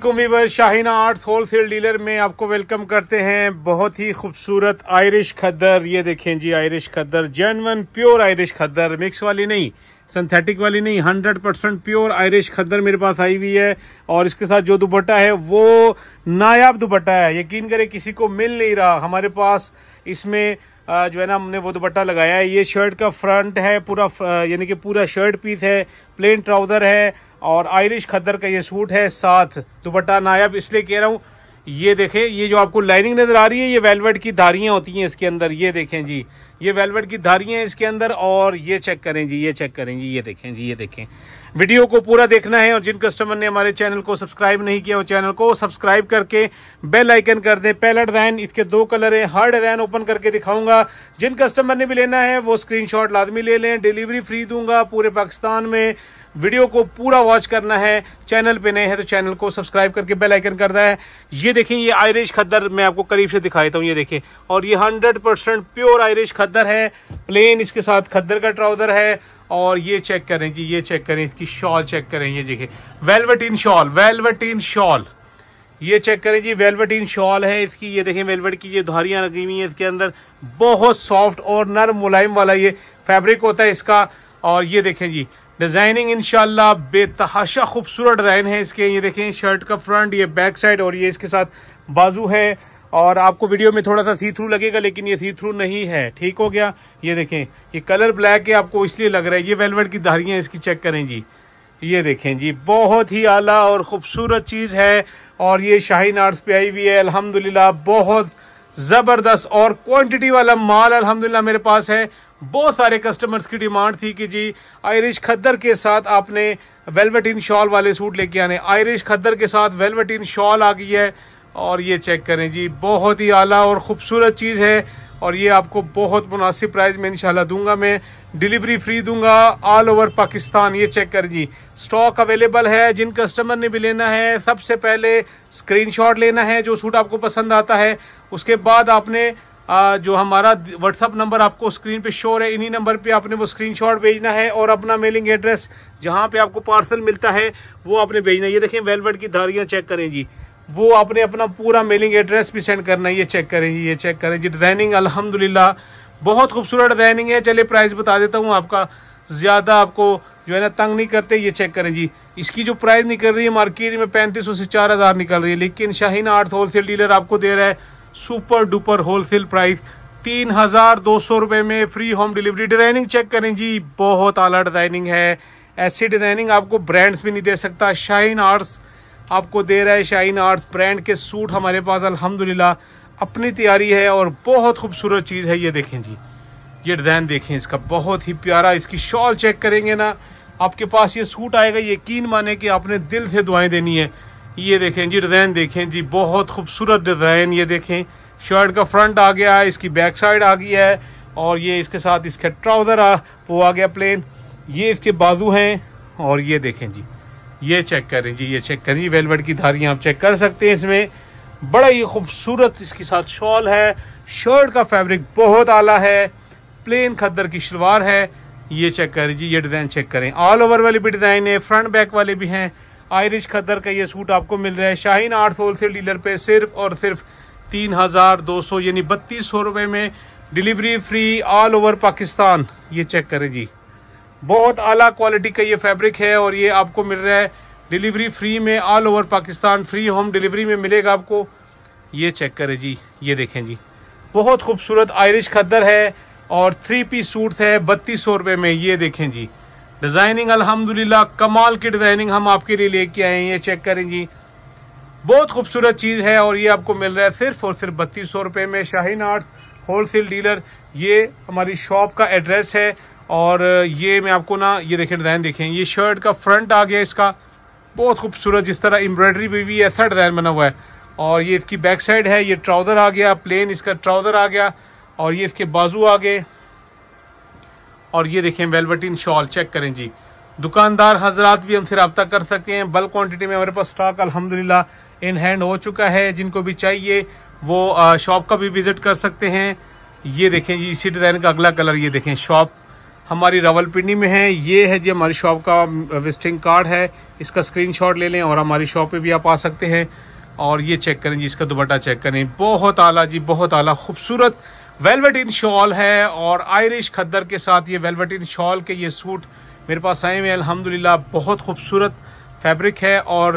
वालेकुम viewer Shahina Arts wholesale dealer में आपको वेलकम करते हैं बहुत ही खूबसूरत आयरिश खद्दर ये देखें जी Irish khaddar genuine pure Irish khaddar mix वाली नहीं सिंथेटिक वाली नहीं 100 परसेंट प्योर आयरिश खद्दर मेरे पास आई हुई है और इसके साथ जो दुपट्टा है वो नायाब दुपट्टा है यकीन करें किसी को मिल नहीं रहा हमारे पास इसमें जो है ना हमने वो दुपट्टा लगाया है ये शर्ट का फ्रंट है पूरा यानी कि पूरा शर्ट पीस है प्लेन ट्राउज़र है और आयरिश खदर का ये सूट है साथ दुपट्टा नायाब इसलिए कह रहा हूँ ये देखें ये जो आपको लाइनिंग नज़र आ रही है ये वेलवेट की धारियाँ होती हैं इसके अंदर ये देखें जी ये वेलवेट की धारियाँ इसके अंदर और ये चेक करें जी ये चेक करें जी ये देखें जी ये देखें वीडियो को पूरा देखना है और जिन कस्टमर ने हमारे चैनल को सब्सक्राइब नहीं किया वो चैनल को सब्सक्राइब करके बेल आइकन कर दें पहला डिज़ाइन इसके दो कलर हैं हर डिज़ाइन ओपन करके दिखाऊंगा जिन कस्टमर ने भी लेना है वो स्क्रीनशॉट लाजमी ले लें डिलीवरी फ्री दूंगा पूरे पाकिस्तान में वीडियो को पूरा वॉच करना है चैनल पे नए हैं तो चैनल को सब्सक्राइब करके बेल आइकन करना है ये देखें ये आयरिश खद्दर मैं आपको करीब से दिखा हूँ ये देखें और ये hundred percent pure Irish khaddar है प्लेन इसके साथ खद्दर का ट्राउज़र है और ये चेक करें जी ये चेक करें इसकी शॉल चेक करें ये देखें वेलवटीन शॉल वेलवटीन शॉल ये चेक करें जी वेलवेटीन शॉल है इसकी ये देखें वेलवेट की ये धारियाँ लगी हुई हैं इसके अंदर बहुत सॉफ्ट और नरम मुलायम वाला ये फैब्रिक होता है इसका और ये देखें जी डिज़ाइनिंग इनशाला बेतहाशा खूबसूरत डिज़ाइन है इसके ये देखें शर्ट का फ्रंट ये बैक साइड और ये इसके साथ बाजू है और आपको वीडियो में थोड़ा सा सी थ्रू लगेगा लेकिन ये सी थ्रू नहीं है ठीक हो गया ये देखें ये कलर ब्लैक है आपको इसलिए लग रहा है ये वेलवेट की धारियां इसकी चेक करें जी ये देखें जी बहुत ही आला और ख़ूबसूरत चीज़ है और ये शाहीन आर्ट्स पे आई हुई है अलहमदुल्ला बहुत ज़बरदस्त और क्वांटिटी वाला माल अल्हम्दुलिल्लाह मेरे पास है बहुत सारे कस्टमर्स की डिमांड थी कि जी आयरिश खद्दर के साथ आपने वेलवेटिन शॉल वाले सूट लेके आने आयरिश खद्दर के साथ वेलवेटिन शॉल आ गई है और ये चेक करें जी बहुत ही आला और ख़ूबसूरत चीज़ है और ये आपको बहुत मुनासिब प्राइस में इंशाल्लाह दूंगा मैं डिलीवरी फ्री दूंगा ऑल ओवर पाकिस्तान ये चेक कर जी स्टॉक अवेलेबल है जिन कस्टमर ने भी लेना है सबसे पहले स्क्रीनशॉट लेना है जो सूट आपको पसंद आता है उसके बाद आपने जो हमारा व्हाट्सअप नंबर आपको स्क्रीन पे शोर है इन्हीं नंबर पे आपने वो स्क्रीनशॉट भेजना है और अपना मेलिंग एड्रेस जहाँ पे आपको पार्सल मिलता है वो आपने भेजना है ये देखें वेलवेट की धारियाँ चेक करें जी वो आपने अपना पूरा मेलिंग एड्रेस भी सेंड करना है ये चेक करें जी ये चेक करें जी डिज़ाइनिंग अलहमदिल्ला बहुत खूबसूरत डिज़ाइनिंग है चलिए प्राइस बता देता हूँ आपका ज़्यादा आपको जो है ना तंग नहीं करते ये चेक करें जी इसकी जो प्राइस निकल रही है मार्केट में पैंतीस सौ से चार हज़ार निकल रही है लेकिन शाहीन आर्ट होलसेल डीलर आपको दे रहा है सुपर डुपर होलसेल प्राइस तीन हजार दो सौ रुपये में free home delivery designing check करें जी बहुत आला डिजाइनिंग है ऐसी डिजाइनिंग आपको ब्रांड्स भी नहीं दे सकता शाइन आर्ट्स आपको दे रहा है शाइन आर्ट्स ब्रांड के सूट हमारे पास अल्हम्दुलिल्लाह अपनी तैयारी है और बहुत खूबसूरत चीज़ है ये देखें जी ये डिज़ाइन देखें इसका बहुत ही प्यारा इसकी शॉल चेक करेंगे ना आपके पास ये सूट आएगा यकीन माने कि आपने दिल से दुआएं देनी है ये देखें जी डिज़ाइन देखें जी बहुत खूबसूरत डिज़ाइन ये देखें शर्ट का फ्रंट आ गया है इसकी बैक साइड आ गई है और ये इसके साथ इसका ट्राउज़र आ वो आ गया प्लेन ये इसके बाजू हैं और ये देखें जी ये चेक करें जी ये चेक करें जी वेलवेट की धारियाँ आप चेक कर सकते हैं इसमें बड़ा ही खूबसूरत इसके साथ शॉल है शर्ट का फैब्रिक बहुत आला है प्लेन खद्दर की शलवार है ये चेक करें जी ये डिज़ाइन चेक करें ऑल ओवर वाले भी डिज़ाइन है फ्रंट बैक वाले भी हैं आयरिश खदर का ये सूट आपको मिल रहा है शाहीन होल होलसेल डीलर पे सिर्फ और सिर्फ तीन हज़ार दो सौ यानी बत्तीस सौ रुपये में delivery free all over Pakistan ये चेक करें जी बहुत आला क्वालिटी का ये फैब्रिक है और ये आपको मिल रहा है डिलीवरी फ्री में all over Pakistan free home delivery में मिलेगा आपको ये चेक करें जी ये देखें जी बहुत खूबसूरत आयरिश खद्दर है और थ्री पीस सूट है बत्तीस सौ रुपये में ये देखें जी डिज़ाइनिंग अल्हम्दुलिल्लाह कमाल की डिज़ाइनिंग हम आपके लिए लेके आए हैं ये चेक करेंगी बहुत खूबसूरत चीज़ है और ये आपको मिल रहा है सिर्फ और सिर्फ बत्तीस सौ रुपये में शाहीन आर्ट होलसेल डीलर ये हमारी शॉप का एड्रेस है और ये मैं आपको ना ये देखें डिज़ाइन देखें ये शर्ट का फ्रंट आ गया इसका बहुत खूबसूरत जिस तरह एम्ब्रॉयडरी भी हुई ऐसा डिज़ाइन बना हुआ है और ये इसकी बैक साइड है ये ट्राउज़र आ गया प्लेन इसका ट्राउज़र आ गया और ये इसके बाजू आ गए और ये देखें वेलवटीन शॉल चेक करें जी दुकानदार हज़रा भी हमसे रबता कर सकते हैं बल्क क्वांटिटी में हमारे पास स्टॉक अलहमदिल्ला इन हैंड हो चुका है जिनको भी चाहिए वो शॉप का भी विजिट कर सकते हैं ये देखें जी इसी डिज़ाइन का अगला कलर ये देखें शॉप हमारी रावलपिंडी में है ये है जी हमारी शॉप का विजिटिंग कार्ड है इसका स्क्रीनशॉट ले लें और हमारी शॉप पे भी आप आ सकते हैं और ये चेक करें जी इसका दुबट्टा चेक करें बहुत आला जी बहुत आला खूबसूरत वेलवेट इन शॉल है और आयरिश खद्दर के साथ ये वेलवेट इन शॉल के ये सूट मेरे पास आए हुए हैं अलहमदिल्ला बहुत खूबसूरत फैब्रिक है और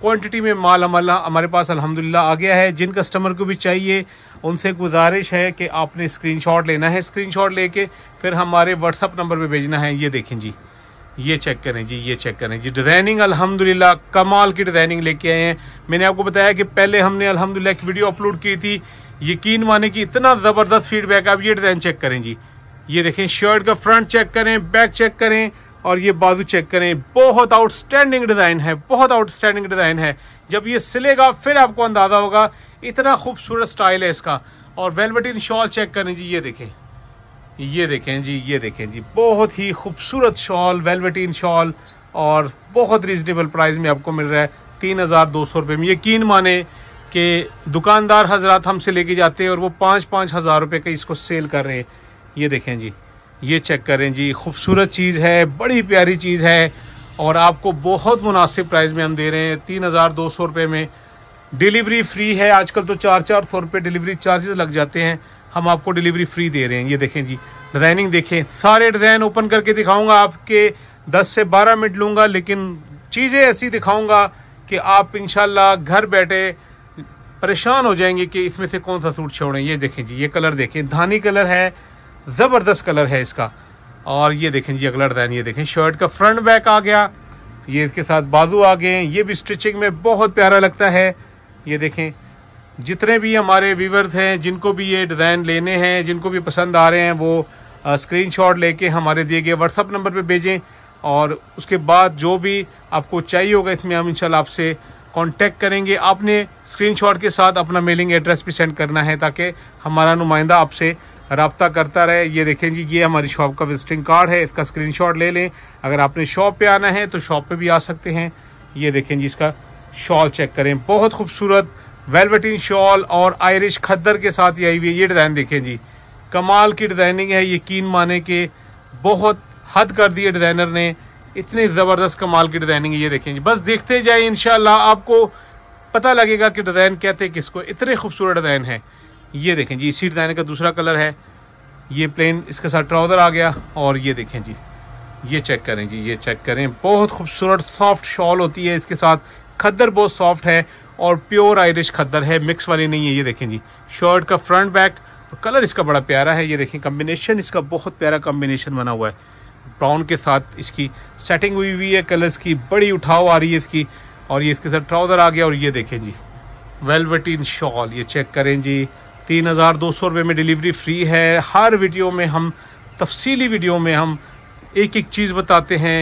क्वांटिटी में माल अमला हमारे पास अल्हम्दुलिल्लाह आ गया है जिन कस्टमर को भी चाहिए उनसे गुजारिश है कि आपने स्क्रीनशॉट लेना है स्क्रीनशॉट लेके फिर हमारे व्हाट्सअप नंबर पे भेजना है ये देखें जी ये चेक करें जी ये चेक करें जी डिज़ाइनिंग अल्हम्दुलिल्लाह कमाल की डिज़ाइनिंग लेके आए हैं मैंने आपको बताया कि पहले हमने अल्हम्दुलिल्लाह एक वीडियो अपलोड की थी यकीन माने कि इतना ज़बरदस्त फीडबैक आप ये डिज़ाइन चेक करें जी ये देखें शर्ट का फ्रंट चेक करें बैक चेक करें और ये बाजू चेक करें बहुत आउटस्टैंडिंग डिज़ाइन है बहुत आउटस्टैंडिंग डिज़ाइन है जब ये सिलेगा फिर आपको अंदाज़ा होगा इतना खूबसूरत स्टाइल है इसका और वेलवेटिन शॉल चेक करें जी ये देखें ये देखें जी ये देखें जी बहुत ही खूबसूरत शॉल वेलवेटिन शॉल और बहुत रीजनेबल प्राइस में आपको मिल रहा है तीन हज़ार दो सौ रुपये में यकीन माने कि दुकानदार हजरात हमसे लेके जाते हैं और वो पाँच पाँच हज़ार रुपये का इसको सेल कर रहे हैं ये देखें जी ये चेक करें जी खूबसूरत चीज़ है बड़ी प्यारी चीज़ है और आपको बहुत मुनासिब प्राइस में हम दे रहे हैं तीन हज़ार दो सौ रुपये में डिलीवरी फ्री है आजकल तो चार चार सौ रुपये डिलीवरी चार्जेस लग जाते हैं हम आपको डिलीवरी फ्री दे रहे हैं ये देखें जी डिज़ाइनिंग देखें सारे डिज़ाइन ओपन करके दिखाऊंगा आपके दस से बारह मिनट लूँगा लेकिन चीज़ें ऐसी दिखाऊँगा कि आप इन घर बैठे परेशान हो जाएंगे कि इसमें से कौन सा सूट छोड़ें ये देखें जी ये कलर देखें धानी कलर है ज़बरदस्त कलर है इसका और ये देखें जी अगला डिज़ाइन ये देखें शर्ट का फ्रंट बैक आ गया ये इसके साथ बाजू आ गए ये भी स्टिचिंग में बहुत प्यारा लगता है ये देखें जितने भी हमारे व्यूवर्स हैं जिनको भी ये डिज़ाइन लेने हैं जिनको भी पसंद आ रहे हैं वो शॉट लेके हमारे दिए गए व्हाट्सअप नंबर पर भेजें और उसके बाद जो भी आपको चाहिए होगा इसमें हम इनशाला आपसे कांटेक्ट करेंगे आपने स्क्रीनशॉट के साथ अपना मेलिंग एड्रेस भी सेंड करना है ताकि हमारा नुमाइंदा आपसे रबता करता रहे ये देखें जी ये हमारी शॉप का विजिटिंग कार्ड है इसका स्क्रीनशॉट ले लें अगर आपने शॉप पे आना है तो शॉप पे भी आ सकते हैं ये देखें जी इसका शॉल चेक करें बहुत खूबसूरत वेलवेटिन शॉल और आयरिश खद्दर के साथ ये आई हुई है ये डिज़ाइन देखें जी कमाल की डिज़ाइनिंग है यकीन माने के बहुत हद कर दी है डिज़ाइनर ने इतने ज़बरदस्त कमाल की डिज़ाइनिंग ये देखें जी बस देखते जाए इन आपको पता लगेगा कि डिज़ाइन कहते हैं किसको इतने खूबसूरत डिज़ाइन है ये देखें जी इसी डिज़ाइन का दूसरा कलर है ये प्लेन इसके साथ ट्राउज़र आ गया और ये देखें जी ये चेक करें जी ये चेक करें बहुत खूबसूरत सॉफ्ट शॉल होती है इसके साथ खद्दर बहुत सॉफ्ट है और प्योर आयरिश खद्दर है मिक्स वाली नहीं है ये देखें जी शर्ट का फ्रंट बैक और कलर इसका बड़ा प्यारा है ये देखें कम्बिनेशन इसका बहुत प्यारा कम्बिनेशन बना हुआ है ब्राउन के साथ इसकी सेटिंग हुई हुई है कलर्स की बड़ी उठाव आ रही है इसकी और ये इसके साथ ट्राउज़र आ गया और ये देखें जी इन शॉल ये चेक करें जी तीन हज़ार दो सौ रुपये में डिलीवरी फ्री है हर वीडियो में हम तफसीली वीडियो में हम एक एक चीज़ बताते हैं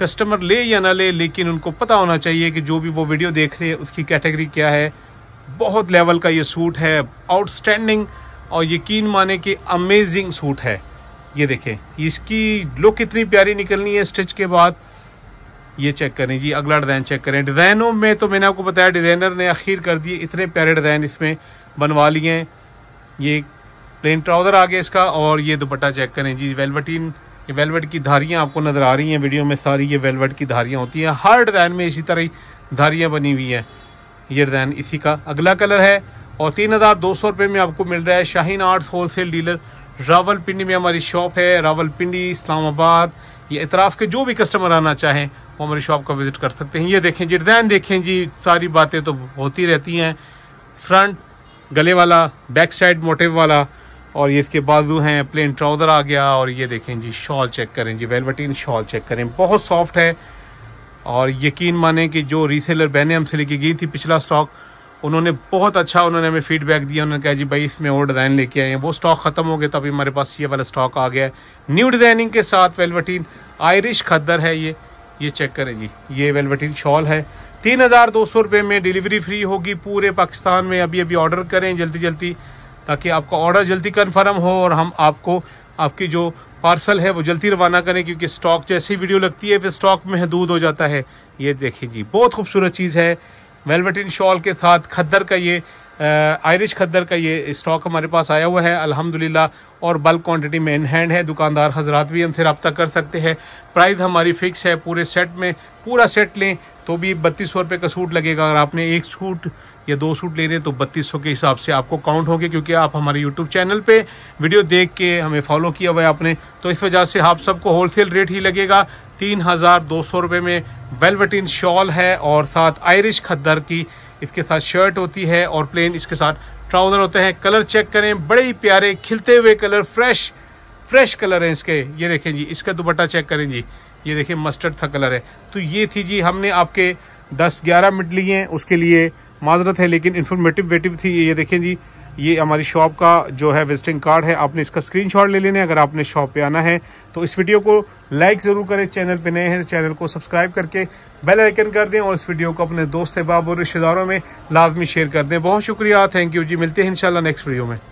कस्टमर ले या ना ले लेकिन उनको पता होना चाहिए कि जो भी वो वीडियो देख रहे हैं उसकी कैटेगरी क्या है बहुत लेवल का ये सूट है आउटस्टैंडिंग और यकीन माने कि अमेजिंग सूट है ये देखें इसकी लुक इतनी प्यारी निकलनी है स्टिच के बाद ये चेक करें जी अगला डिज़ाइन चेक करें डिज़ाइनों में तो मैंने आपको बताया डिज़ाइनर ने अखीर कर दिए इतने प्यारे डिज़ाइन इसमें बनवा लिए हैं ये प्लेन ट्राउज़र आ गया इसका और ये दुपट्टा चेक करें जी वेलवटीन ये वेलवेट की धारियाँ आपको नज़र आ रही हैं वीडियो में सारी ये वेलवेट की धारियाँ होती हैं हर डिज़ाइन में इसी तरह धारियाँ बनी हुई हैं ये डिज़ाइन इसी का अगला कलर है और तीन हज़ार दो सौ रुपये में आपको मिल रहा है Shaheen Arts wholesale dealer Rawalpindi में हमारी शॉप है रावलपिंडी इस्लामाबाद या इतराफ़ के जो भी कस्टमर आना चाहें वो हमारी शॉप का विज़िट कर सकते हैं ये देखें जी डिजाइन देखें जी सारी बातें तो होती रहती हैं फ्रंट गले वाला बैक साइड मोटिव वाला और ये इसके बाजू हैं प्लेन ट्राउज़र आ गया और ये देखें जी शॉल चेक करें जी वेलवटीन शॉल चेक करें बहुत सॉफ्ट है और यकीन माने कि जो रीसेलर बहनें हमसे लेके गई थी पिछला स्टॉक उन्होंने बहुत अच्छा उन्होंने हमें फीडबैक दिया उन्होंने कहा जी भाई इसमें और डिज़ाइन लेके आए हैं वो स्टॉक ख़त्म हो गया तो अभी हमारे पास ये वाला स्टॉक आ गया है न्यू डिज़ाइनिंग के साथ वेलवटीन आयरिश खद्दर है ये ये चेक करें जी ये वेलवटीन शॉल है तीन हज़ार दो सौ रुपये में डिलीवरी फ्री होगी पूरे पाकिस्तान में अभी अभी ऑर्डर करें जल्दी जल्दी ताकि आपका ऑर्डर जल्दी कन्फर्म हो और हम आपको आपकी जो पार्सल है वो जल्दी रवाना करें क्योंकि स्टॉक जैसी वीडियो लगती है फिर स्टॉक महदूद हो जाता है ये देखिए जी बहुत खूबसूरत चीज़ है वेलवेटिन शॉल के साथ खद्दर का ये आयरिश खद्दर का ये स्टॉक हमारे पास आया हुआ है अल्हम्दुलिल्लाह और बल्क क्वांटिटी में इन हैंड है दुकानदार हजरात भी हमसे रबता कर सकते हैं प्राइस हमारी फ़िक्स है पूरे सेट में पूरा सेट लें तो भी बत्तीस सौ रुपये का सूट लगेगा अगर आपने एक सूट या दो सूट ले रहे हैं तो बत्तीस के हिसाब से आपको काउंट होंगे क्योंकि आप हमारे यूट्यूब चैनल पर वीडियो देख के हमें फॉलो किया हुआ है आपने तो इस वजह से आप सबको होलसेल रेट ही लगेगा तीन हज़ार दो सौ में वेलवेटिन शॉल है और साथ आयरिश खद्दर की इसके साथ शर्ट होती है और प्लेन इसके साथ ट्राउज़र होते हैं कलर चेक करें बड़े ही प्यारे खिलते हुए कलर फ्रेश फ्रेश कलर हैं इसके ये देखें जी इसका दुपट्टा चेक करें जी ये देखें मस्टर्ड था कलर है तो ये थी जी हमने आपके दस ग्यारह मिनट लिए उसके लिए माजरत है लेकिन इन्फॉर्मेटिव वेटिव थी ये देखें जी ये हमारी शॉप का जो है विजिटिंग कार्ड है आपने इसका स्क्रीनशॉट ले लेना है अगर आपने शॉप पे आना है तो इस वीडियो को लाइक ज़रूर करें चैनल पे नए हैं तो चैनल को सब्सक्राइब करके बेल आइकन कर दें और इस वीडियो को अपने दोस्त अहबाब और रिश्तेदारों में लाजमी शेयर कर दें बहुत शुक्रिया थैंक यू जी मिलते हैं इंशाल्लाह नेक्स्ट वीडियो में